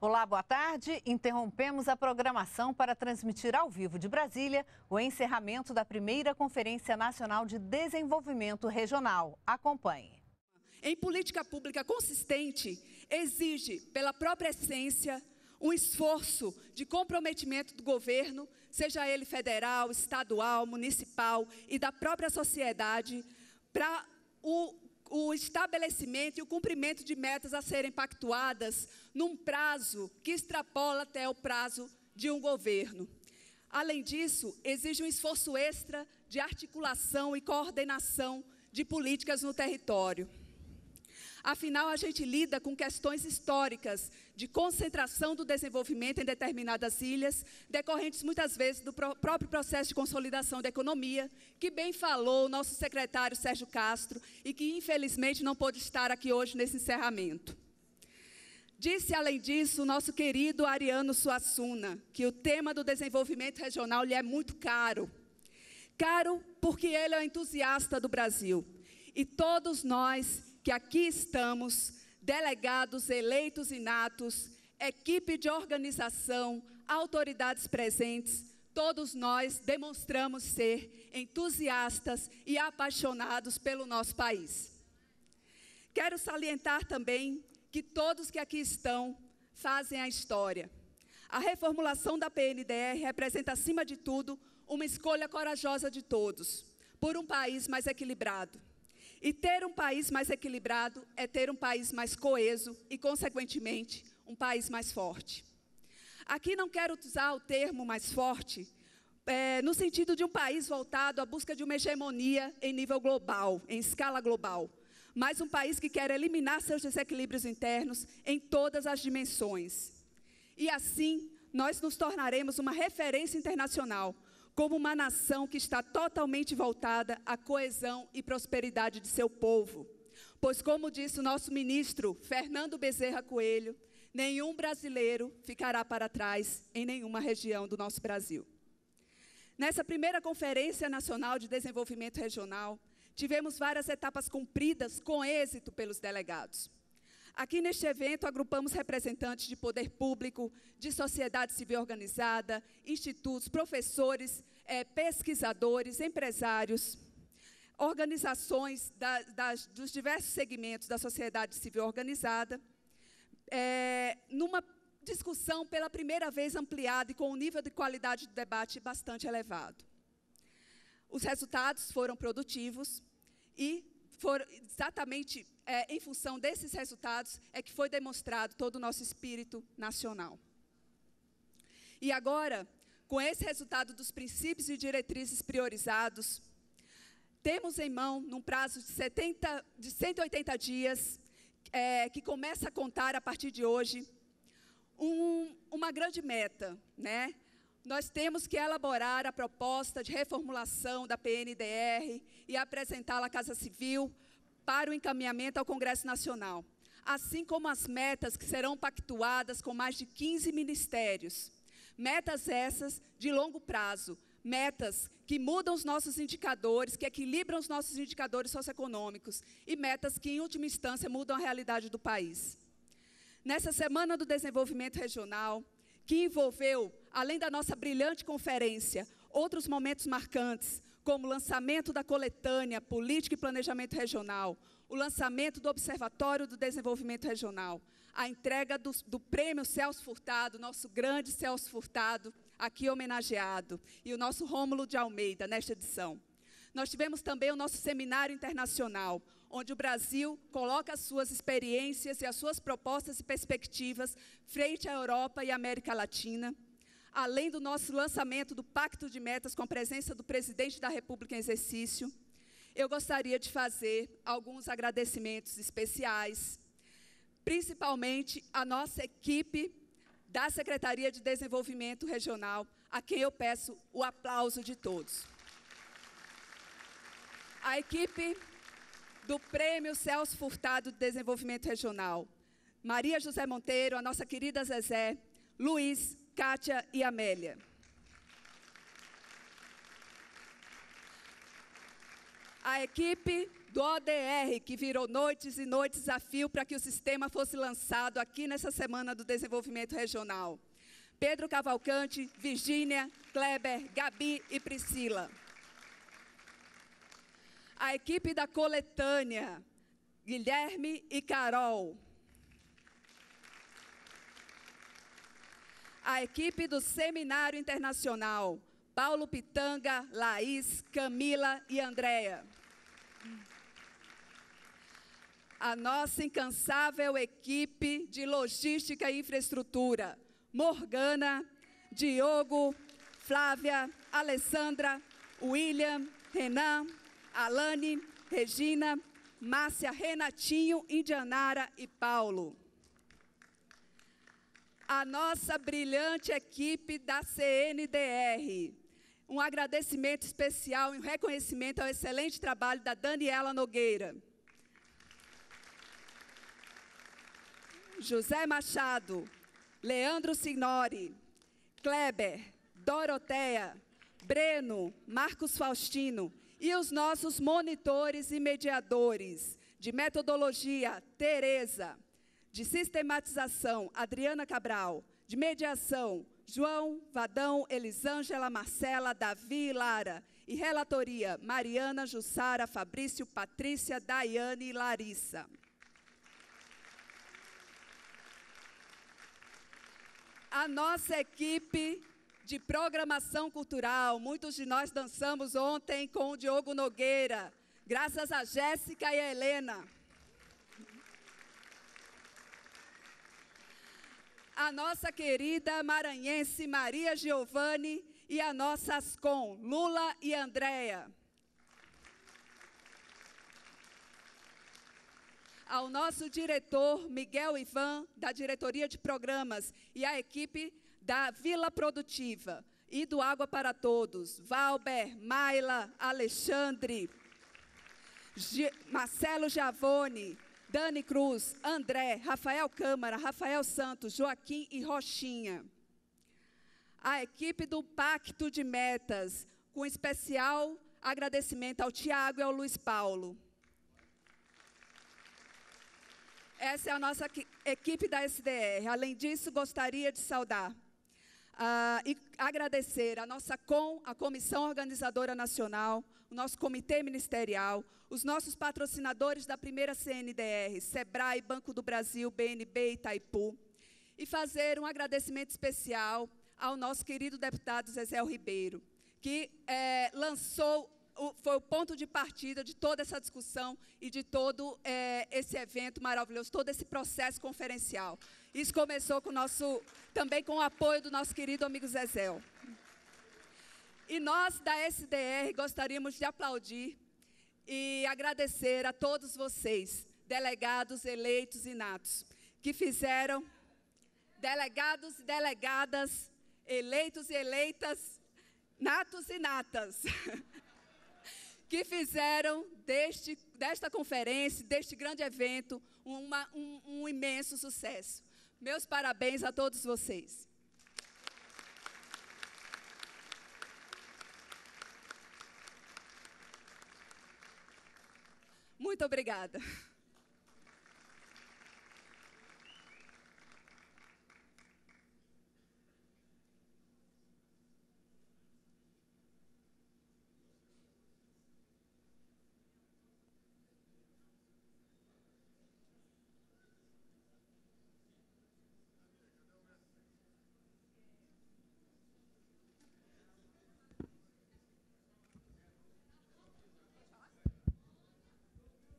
Olá, boa tarde. Interrompemos a programação para transmitir ao vivo de Brasília o encerramento da primeira Conferência Nacional de Desenvolvimento Regional. Acompanhe. Em política pública consistente, exige, pela própria essência, um esforço de comprometimento do governo, seja ele federal, estadual, municipal e da própria sociedade, para o o estabelecimento e o cumprimento de metas a serem pactuadas num prazo que extrapola até o prazo de um governo. Além disso, exige um esforço extra de articulação e coordenação de políticas no território. Afinal, a gente lida com questões históricas de concentração do desenvolvimento em determinadas ilhas, decorrentes muitas vezes do próprio processo de consolidação da economia, que bem falou o nosso secretário Sérgio Castro e que infelizmente não pôde estar aqui hoje nesse encerramento. Disse, além disso, o nosso querido Ariano Suassuna, que o tema do desenvolvimento regional lhe é muito caro. Caro porque ele é um entusiasta do Brasil. E todos nós que aqui estamos, delegados, eleitos e natos, equipe de organização, autoridades presentes, todos nós demonstramos ser entusiastas e apaixonados pelo nosso país. Quero salientar também que todos que aqui estão fazem a história. A reformulação da PNDR representa, acima de tudo, uma escolha corajosa de todos, por um país mais equilibrado. E ter um país mais equilibrado é ter um país mais coeso e, consequentemente, um país mais forte. Aqui não quero usar o termo mais forte, é, no sentido de um país voltado à busca de uma hegemonia em nível global, em escala global, mas um país que quer eliminar seus desequilíbrios internos em todas as dimensões. E assim, nós nos tornaremos uma referência internacional como uma nação que está totalmente voltada à coesão e prosperidade de seu povo. Pois, como disse o nosso ministro Fernando Bezerra Coelho, nenhum brasileiro ficará para trás em nenhuma região do nosso Brasil. Nessa primeira Conferência Nacional de Desenvolvimento Regional, tivemos várias etapas cumpridas com êxito pelos delegados. Aqui neste evento agrupamos representantes de poder público, de sociedade civil organizada, institutos, professores, é, pesquisadores, empresários, organizações da, das, dos diversos segmentos da sociedade civil organizada, é, numa discussão pela primeira vez ampliada e com um nível de qualidade de debate bastante elevado. Os resultados foram produtivos e for exatamente é, em função desses resultados é que foi demonstrado todo o nosso espírito nacional. E agora, com esse resultado dos princípios e diretrizes priorizados, temos em mão, num prazo de, 70, de 180 dias, é, que começa a contar a partir de hoje, um, uma grande meta, né? nós temos que elaborar a proposta de reformulação da PNDR e apresentá-la à Casa Civil para o encaminhamento ao Congresso Nacional, assim como as metas que serão pactuadas com mais de 15 ministérios. Metas essas de longo prazo, metas que mudam os nossos indicadores, que equilibram os nossos indicadores socioeconômicos e metas que, em última instância, mudam a realidade do país. Nessa Semana do Desenvolvimento Regional, que envolveu além da nossa brilhante conferência, outros momentos marcantes, como o lançamento da coletânea Política e Planejamento Regional, o lançamento do Observatório do Desenvolvimento Regional, a entrega do, do prêmio Celso Furtado, nosso grande Celso Furtado, aqui homenageado, e o nosso Rômulo de Almeida, nesta edição. Nós tivemos também o nosso seminário internacional, onde o Brasil coloca as suas experiências e as suas propostas e perspectivas frente à Europa e à América Latina além do nosso lançamento do Pacto de Metas com a presença do presidente da República em exercício, eu gostaria de fazer alguns agradecimentos especiais, principalmente à nossa equipe da Secretaria de Desenvolvimento Regional, a quem eu peço o aplauso de todos. A equipe do Prêmio Celso Furtado de Desenvolvimento Regional, Maria José Monteiro, a nossa querida Zezé, Luiz, Kátia e Amélia. A equipe do ODR, que virou noites e noites a fio para que o sistema fosse lançado aqui nessa Semana do Desenvolvimento Regional. Pedro Cavalcante, Virgínia, Kleber, Gabi e Priscila. A equipe da coletânea, Guilherme e Carol. a equipe do Seminário Internacional, Paulo Pitanga, Laís, Camila e Andréa. A nossa incansável equipe de logística e infraestrutura, Morgana, Diogo, Flávia, Alessandra, William, Renan, Alane, Regina, Márcia, Renatinho, Indianara e Paulo a nossa brilhante equipe da CNDR. Um agradecimento especial e um reconhecimento ao excelente trabalho da Daniela Nogueira. José Machado, Leandro Signori, Kleber, Doroteia, Breno, Marcos Faustino e os nossos monitores e mediadores de metodologia, Tereza, de sistematização, Adriana Cabral, de mediação, João, Vadão, Elisângela, Marcela, Davi e Lara. E relatoria, Mariana, Jussara, Fabrício, Patrícia, Daiane e Larissa. A nossa equipe de programação cultural, muitos de nós dançamos ontem com o Diogo Nogueira, graças a Jéssica e a Helena. a nossa querida maranhense Maria Giovanni e a nossa Ascom, Lula e Andréia. Ao nosso diretor Miguel Ivan, da Diretoria de Programas, e à equipe da Vila Produtiva e do Água para Todos, Valber, Maila, Alexandre, Marcelo Giavone, Dani Cruz, André, Rafael Câmara, Rafael Santos, Joaquim e Rochinha. A equipe do Pacto de Metas, com especial agradecimento ao Tiago e ao Luiz Paulo. Essa é a nossa equipe da SDR. Além disso, gostaria de saudar uh, e agradecer a nossa COM, a Comissão Organizadora Nacional, o nosso comitê ministerial, os nossos patrocinadores da primeira CNDR, Sebrae, Banco do Brasil, BNB e Itaipu, e fazer um agradecimento especial ao nosso querido deputado Zezéu Ribeiro, que é, lançou o, foi o ponto de partida de toda essa discussão e de todo é, esse evento maravilhoso, todo esse processo conferencial. Isso começou com nosso, também com o apoio do nosso querido amigo Zezéu. E nós da SDR gostaríamos de aplaudir e agradecer a todos vocês, delegados, eleitos e natos, que fizeram, delegados e delegadas, eleitos e eleitas, natos e natas, que fizeram deste, desta conferência, deste grande evento, uma, um, um imenso sucesso. Meus parabéns a todos vocês. Muito obrigada.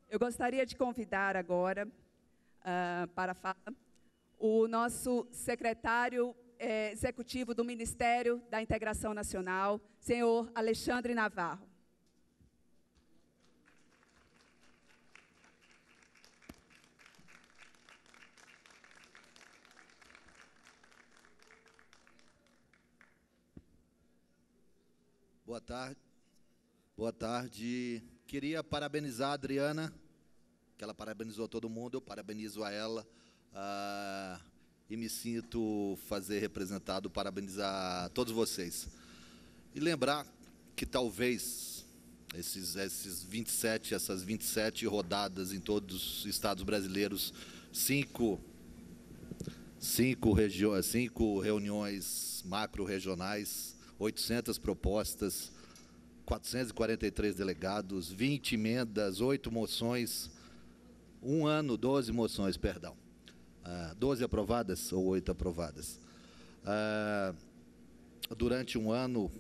Eu gostaria de convidar agora uh, para a fala o nosso secretário eh, executivo do Ministério da Integração Nacional, senhor Alexandre Navarro. Boa tarde. Boa tarde, Queria parabenizar a Adriana, que ela parabenizou todo mundo, eu parabenizo a ela. Ah, e me sinto fazer representado, parabenizar todos vocês. E lembrar que talvez esses, esses 27, essas 27 rodadas em todos os estados brasileiros, cinco, cinco, regiões cinco reuniões macro-regionais, 800 propostas, 443 delegados, 20 emendas, 8 moções, um ano, 12 moções, perdão. Uh, ah, 12 aprovadas ou 8 aprovadas. Uh, durante um ano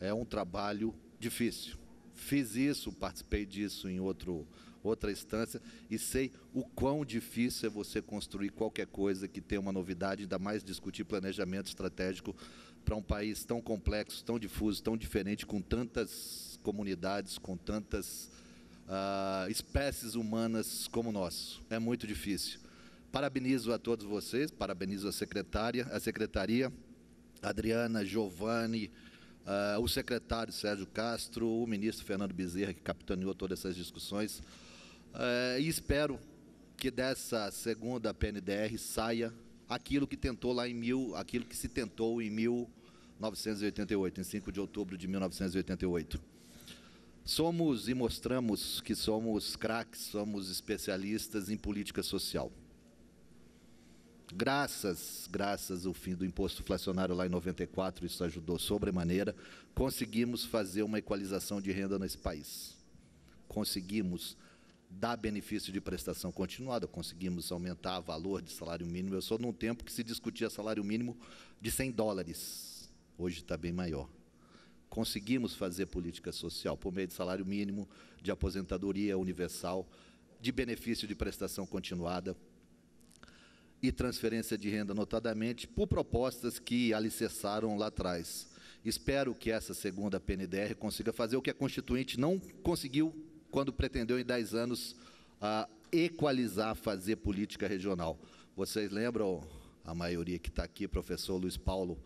é um trabalho difícil. Fiz isso, participei disso em outro outra instância, e sei o quão difícil é você construir qualquer coisa que tenha uma novidade, ainda mais discutir planejamento estratégico para um país tão complexo, tão difuso, tão diferente, com tantas comunidades, com tantas uh, espécies humanas como o nosso. É muito difícil. Parabenizo a todos vocês, parabenizo a secretária, a secretaria, Adriana, Giovanni, uh, o secretário Sérgio Castro, o ministro Fernando Bezerra, que capitaneou todas essas discussões. É, e espero que dessa segunda PNDR saia aquilo que tentou lá em mil, aquilo que se tentou em 1988, em 5 de outubro de 1988. Somos e mostramos que somos craques, somos especialistas em política social. Graças, graças ao fim do imposto inflacionário lá em 94, isso ajudou sobremaneira, conseguimos fazer uma equalização de renda nesse país. Conseguimos dá benefício de prestação continuada, conseguimos aumentar o valor de salário mínimo. Eu sou num tempo que se discutia salário mínimo de 100 dólares, hoje está bem maior. Conseguimos fazer política social por meio de salário mínimo, de aposentadoria universal, de benefício de prestação continuada e transferência de renda, notadamente, por propostas que alicerçaram lá atrás. Espero que essa segunda PNDR consiga fazer o que a Constituinte não conseguiu quando pretendeu, em 10 anos, uh, equalizar, fazer política regional. Vocês lembram, a maioria que está aqui, professor Luiz Paulo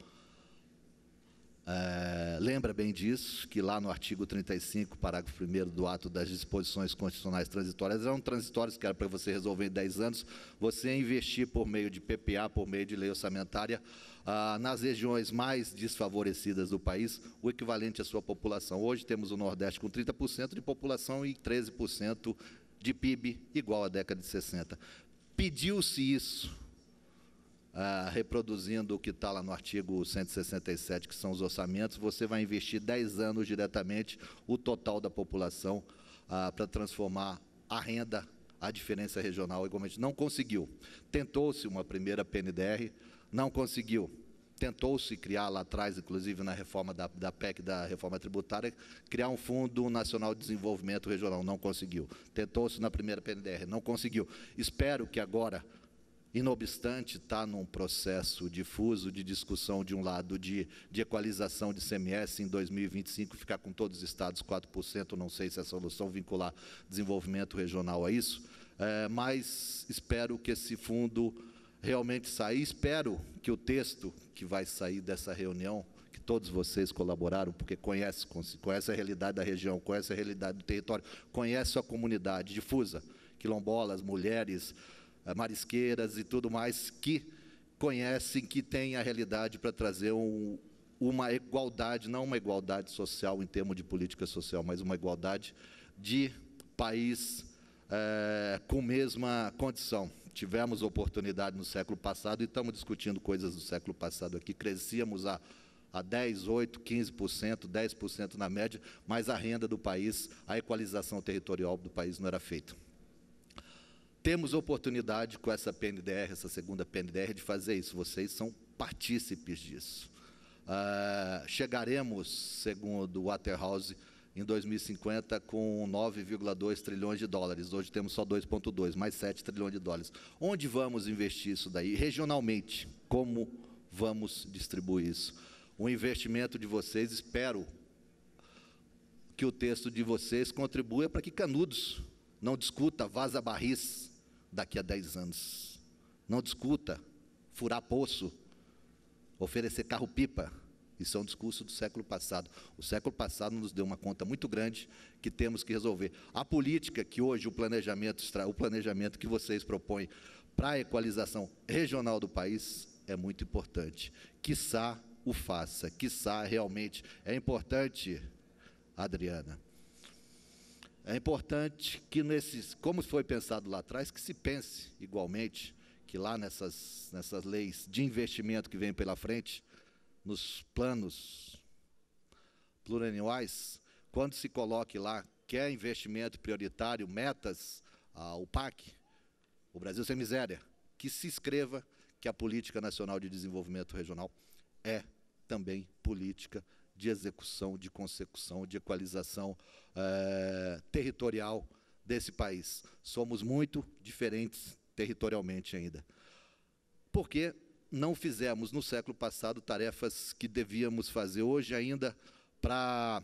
eh, lembra bem disso, que lá no artigo 35, parágrafo 1 do ato das disposições constitucionais transitórias, eram transitórios que era para você resolver em 10 anos, você investir por meio de PPA, por meio de lei orçamentária, ah, nas regiões mais desfavorecidas do país, o equivalente à sua população. Hoje temos o Nordeste com 30% de população e 13% de PIB, igual à década de 60. Pediu-se isso ah, reproduzindo o que está lá no artigo 167, que são os orçamentos, você vai investir 10 anos diretamente o total da população ah, para transformar a renda, a diferença regional, igualmente. Não conseguiu. Tentou-se uma primeira PNDR, não conseguiu. Tentou-se criar lá atrás, inclusive na reforma da, da PEC, da reforma tributária, criar um Fundo Nacional de Desenvolvimento Regional, não conseguiu. Tentou-se na primeira PNDR, não conseguiu. Espero que agora e não obstante está num processo difuso de discussão de um lado de, de equalização de CMS em 2025, ficar com todos os estados 4%, não sei se é solução vincular desenvolvimento regional a isso, é, mas espero que esse fundo realmente saia, espero que o texto que vai sair dessa reunião, que todos vocês colaboraram, porque conhece, conhece a realidade da região, conhece a realidade do território, conhece a comunidade difusa, quilombolas, mulheres, eh, marisqueiras e tudo mais que conhecem, que têm a realidade para trazer um, uma igualdade, não uma igualdade social em termos de política social, mas uma igualdade de país é, com mesma condição. Tivemos oportunidade no século passado e estamos discutindo coisas do século passado aqui. Crescíamos a, a 10, 8, 15%, 10% na média, mas a renda do país, a equalização territorial do país não era feita. Temos oportunidade com essa PNDR, essa segunda PNDR, de fazer isso. Vocês são partícipes disso. Uh, chegaremos, segundo o Waterhouse, em 2050 com 9,2 trilhões de dólares. Hoje temos só 2,2, mais 7 trilhões de dólares. Onde vamos investir isso daí? Regionalmente, como vamos distribuir isso? O investimento de vocês, espero que o texto de vocês contribua para que Canudos não discuta vaza barris daqui a 10 anos. Não discuta furar poço, oferecer carro-pipa. Isso é um discurso do século passado. O século passado nos deu uma conta muito grande que temos que resolver. A política que hoje o planejamento, o planejamento que vocês propõem para a equalização regional do país é muito importante. Quiçá o faça, quiçá realmente é importante, Adriana. É importante que nesses, como foi pensado lá atrás, que se pense igualmente que lá nessas, nessas leis de investimento que vem pela frente, nos planos plurianuais, quando se coloque lá que é investimento prioritário, metas, o PAC, o Brasil sem miséria, que se escreva que a Política Nacional de Desenvolvimento Regional é também política de execução, de consecução, de equalização eh, territorial desse país. Somos muito diferentes territorialmente ainda. Porque não fizemos no século passado tarefas que devíamos fazer hoje ainda para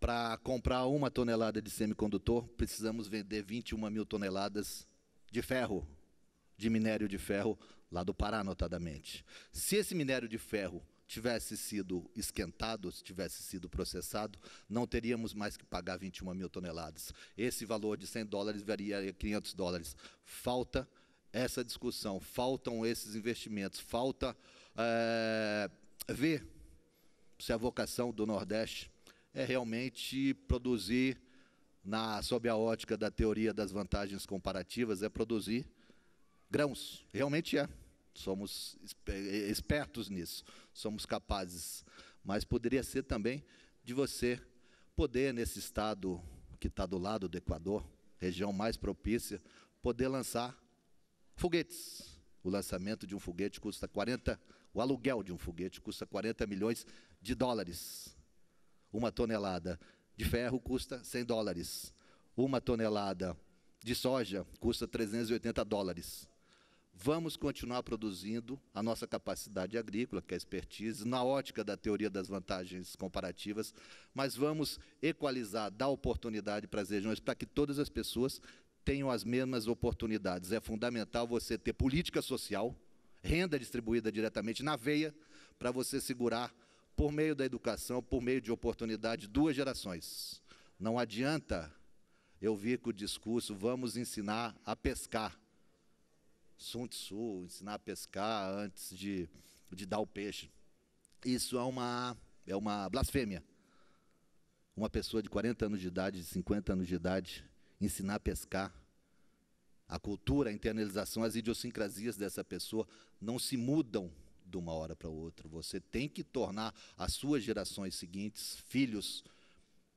para comprar uma tonelada de semicondutor, precisamos vender 21 mil toneladas de ferro, de minério de ferro, lá do Pará, notadamente. Se esse minério de ferro tivesse sido esquentado, se tivesse sido processado, não teríamos mais que pagar 21 mil toneladas. Esse valor de 100 dólares varia 500 dólares. Falta essa discussão, faltam esses investimentos, falta é, ver se a vocação do Nordeste é realmente produzir, na, sob a ótica da teoria das vantagens comparativas, é produzir grãos. Realmente é. Somos espertos nisso, somos capazes. Mas poderia ser também de você poder, nesse estado que está do lado do Equador, região mais propícia, poder lançar foguetes. O lançamento de um foguete custa 40, o aluguel de um foguete custa 40 milhões de dólares. Uma tonelada de ferro custa 100 dólares. Uma tonelada de soja custa 380 dólares. Vamos continuar produzindo a nossa capacidade agrícola, que é a expertise, na ótica da teoria das vantagens comparativas, mas vamos equalizar, dar oportunidade para as regiões, para que todas as pessoas tenham as mesmas oportunidades. É fundamental você ter política social, renda distribuída diretamente na veia, para você segurar, por meio da educação, por meio de oportunidade, duas gerações. Não adianta eu vir com o discurso, vamos ensinar a pescar Sun Tzu, ensinar a pescar antes de, de dar o peixe. Isso é uma, é uma blasfêmia. Uma pessoa de 40 anos de idade, de 50 anos de idade, ensinar a pescar. A cultura, a internalização, as idiosincrasias dessa pessoa não se mudam de uma hora para outra. Você tem que tornar as suas gerações seguintes filhos,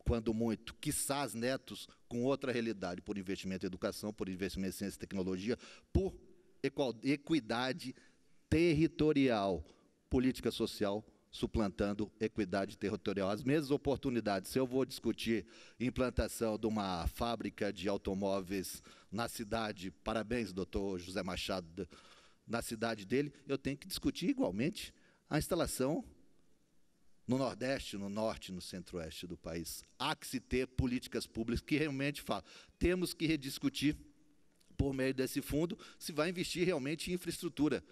quando muito, quiçás netos, com outra realidade, por investimento em educação, por investimento em ciência e tecnologia, por equidade territorial. Política social suplantando equidade territorial. As mesmas oportunidades. Se eu vou discutir implantação de uma fábrica de automóveis na cidade, parabéns, doutor José Machado, na cidade dele, eu tenho que discutir igualmente a instalação no Nordeste, no Norte, no Centro-Oeste do país. Há que se ter políticas públicas que realmente falam. Temos que rediscutir por meio desse fundo, se vai investir realmente em infraestrutura.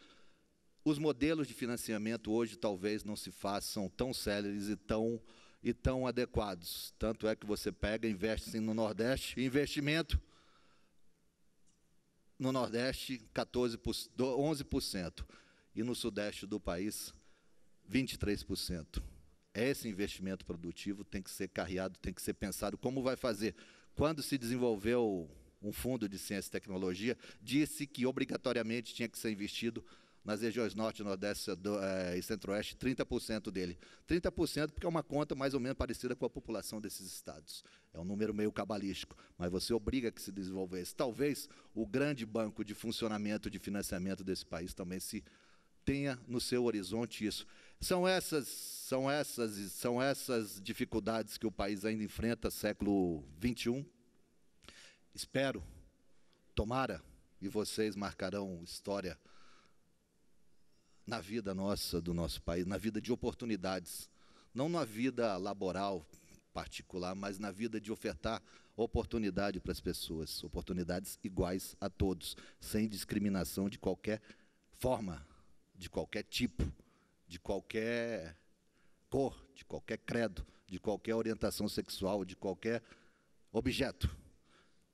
Os modelos de financiamento hoje talvez não se façam tão céleres e tão, e tão adequados. Tanto é que você pega, investe no Nordeste, investimento no Nordeste, 14, 11%, e no Sudeste do país, 23%. Esse investimento produtivo tem que ser carreado, tem que ser pensado. Como vai fazer? Quando se desenvolveu um fundo de ciência e tecnologia, disse que obrigatoriamente tinha que ser investido nas regiões norte, nordeste eh, do, é, e centro-oeste, 30% dele. 30% porque é uma conta mais ou menos parecida com a população desses estados. É um número meio cabalístico, mas você obriga que se desenvolvesse. Talvez o grande banco de funcionamento, de financiamento desse país também se tenha no seu horizonte isso. São essas, são essas, são essas dificuldades que o país ainda enfrenta século 21 Espero, tomara, e vocês marcarão história na vida nossa, do nosso país, na vida de oportunidades. Não na vida laboral particular, mas na vida de ofertar oportunidade para as pessoas, oportunidades iguais a todos, sem discriminação de qualquer forma, de qualquer tipo, de qualquer cor, de qualquer credo, de qualquer orientação sexual, de qualquer objeto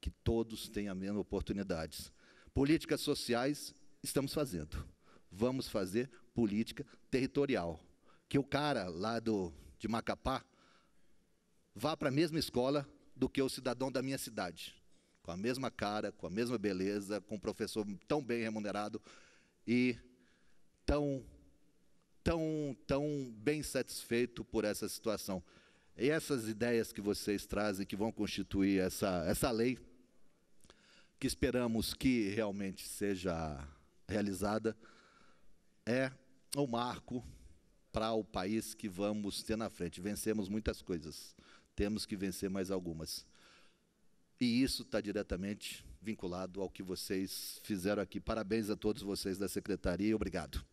que todos tenham as mesmas oportunidades. Políticas sociais estamos fazendo. Vamos fazer política territorial. Que o cara lá do, de Macapá vá para a mesma escola do que o cidadão da minha cidade. Com a mesma cara, com a mesma beleza, com um professor tão bem remunerado e tão, tão, tão bem satisfeito por essa situação. E essas ideias que vocês trazem, que vão constituir essa, essa lei, que esperamos que realmente seja realizada, é o marco para o país que vamos ter na frente. Vencemos muitas coisas, temos que vencer mais algumas. E isso está diretamente vinculado ao que vocês fizeram aqui. Parabéns a todos vocês da secretaria e obrigado.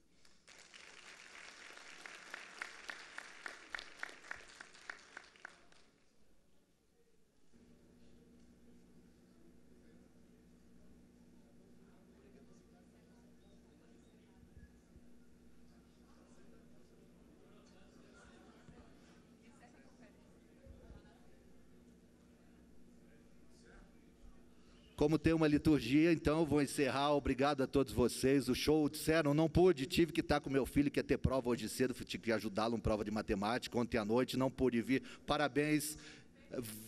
Como tem uma liturgia, então vou encerrar. Obrigado a todos vocês. O show, disseram, não pude, tive que estar tá com meu filho, que ia ter prova hoje cedo, tive que ajudá-lo em prova de matemática ontem à noite, não pude vir. Parabéns.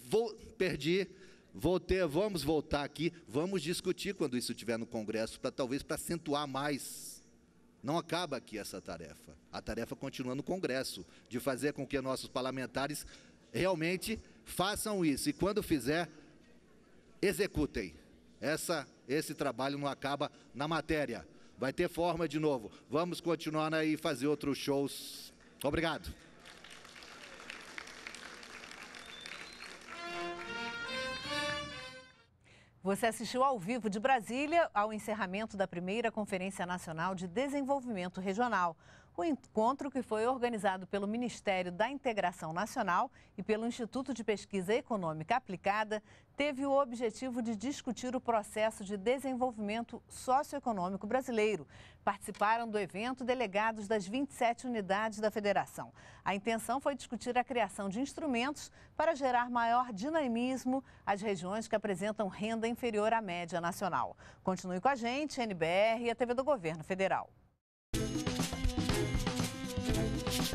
Vou, perdi. Vou ter, vamos voltar aqui, vamos discutir quando isso estiver no Congresso, para talvez para acentuar mais. Não acaba aqui essa tarefa. A tarefa continua no Congresso, de fazer com que nossos parlamentares realmente façam isso. E quando fizer, executem. Essa, esse trabalho não acaba na matéria. Vai ter forma de novo. Vamos continuar aí fazer outros shows. Obrigado. Você assistiu ao vivo de Brasília ao encerramento da primeira Conferência Nacional de Desenvolvimento Regional. O encontro, que foi organizado pelo Ministério da Integração Nacional e pelo Instituto de Pesquisa Econômica Aplicada, teve o objetivo de discutir o processo de desenvolvimento socioeconômico brasileiro. Participaram do evento delegados das 27 unidades da federação. A intenção foi discutir a criação de instrumentos para gerar maior dinamismo às regiões que apresentam renda inferior à média nacional. Continue com a gente, NBR e a TV do Governo Federal.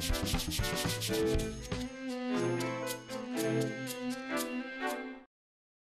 thank you